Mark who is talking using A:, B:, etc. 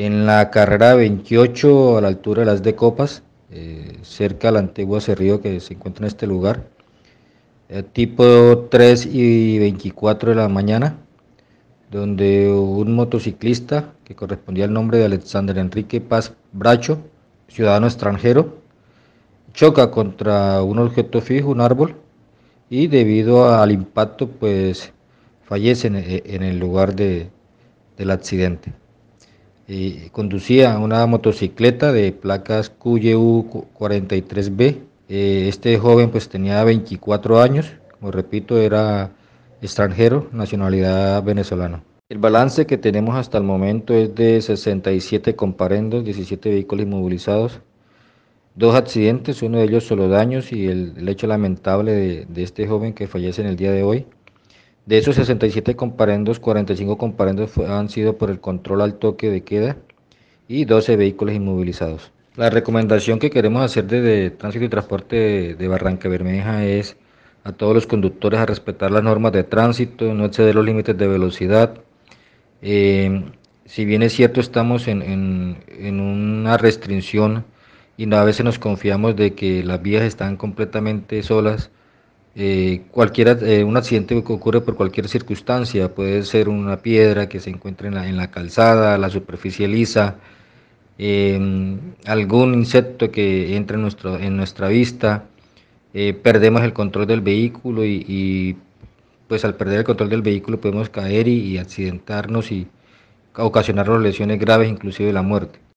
A: En la carrera 28, a la altura de las de Copas, eh, cerca del antiguo cerrío que se encuentra en este lugar, eh, tipo 3 y 24 de la mañana, donde un motociclista que correspondía al nombre de Alexander Enrique Paz Bracho, ciudadano extranjero, choca contra un objeto fijo, un árbol, y debido al impacto, pues fallece en, eh, el lugar del accidente. Eh, conducía una motocicleta de placas QYU43B. Eh, este joven pues tenía 24 años, como repito, era extranjero, nacionalidad venezolana. El balance que tenemos hasta el momento es de 67 comparendos, 17 vehículos inmovilizados, dos accidentes, uno de ellos solo daños y el, hecho lamentable de este joven que fallece en el día de hoy. De esos 67 comparendos, 45 comparendos han sido por el control al toque de queda y 12 vehículos inmovilizados. La recomendación que queremos hacer desde Tránsito y Transporte de Barranca Bermeja es a todos los conductores a respetar las normas de tránsito, no exceder los límites de velocidad. Eh, si bien es cierto, estamos en, en, en, una restricción y a veces nos confiamos de que las vías están completamente solas, eh, cualquiera, eh, un accidente que ocurre por cualquier circunstancia, puede ser una piedra que se encuentre en la, en la calzada, la superficie lisa, em, algún insecto que entre en, nuestro, en nuestra vista, eh, perdemos el control del vehículo y, pues al perder el control del vehículo podemos caer y, y accidentarnos y ocasionarnos lesiones graves, inclusive la muerte.